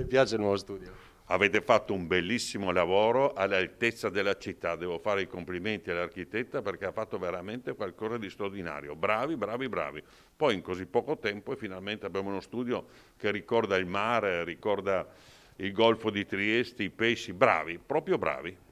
Mi piace il nuovo studio. Avete fatto un bellissimo lavoro all'altezza della città. Devo fare i complimenti all'architetta perché ha fatto veramente qualcosa di straordinario. Bravi, bravi, bravi. Poi in così poco tempo finalmente abbiamo uno studio che ricorda il mare, ricorda il golfo di Trieste, i pesci. Bravi, proprio bravi.